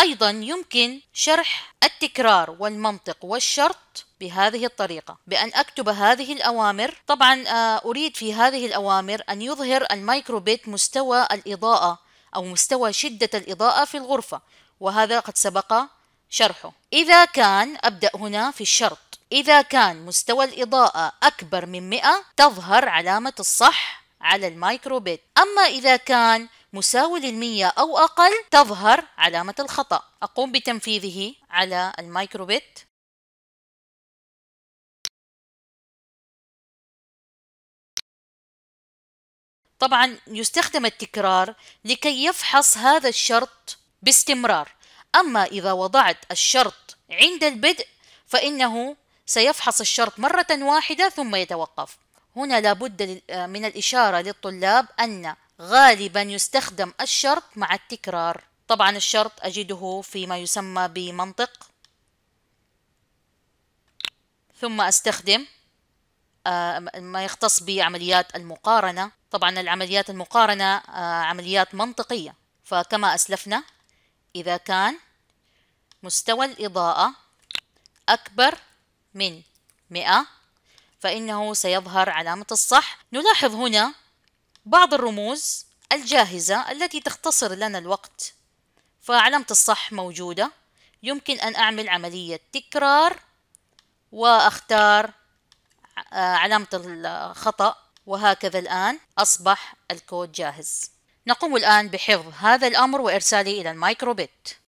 أيضا يمكن شرح التكرار والمنطق والشرط بهذه الطريقة بأن أكتب هذه الأوامر طبعا آه، أريد في هذه الأوامر أن يظهر الميكروبيت مستوى الإضاءة أو مستوى شدة الإضاءة في الغرفة وهذا قد سبق شرحه إذا كان أبدأ هنا في الشرط إذا كان مستوى الإضاءة أكبر من 100 تظهر علامة الصح على الميكروبيت أما إذا كان مساوي للمية أو أقل تظهر علامة الخطأ أقوم بتنفيذه على الميكروبيت طبعا يستخدم التكرار لكي يفحص هذا الشرط باستمرار أما إذا وضعت الشرط عند البدء فإنه سيفحص الشرط مرة واحدة ثم يتوقف هنا لابد آه، من الإشارة للطلاب أن غالبا يستخدم الشرط مع التكرار طبعا الشرط أجده فيما يسمى بمنطق ثم أستخدم آه، ما يختص بعمليات المقارنة طبعا العمليات المقارنة آه، عمليات منطقية فكما أسلفنا إذا كان مستوى الإضاءة أكبر من 100 فإنه سيظهر علامة الصح نلاحظ هنا بعض الرموز الجاهزة التي تختصر لنا الوقت فعلامة الصح موجودة يمكن أن أعمل عملية تكرار وأختار علامة الخطأ وهكذا الآن أصبح الكود جاهز نقوم الآن بحفظ هذا الأمر وإرساله إلى المايكروبيت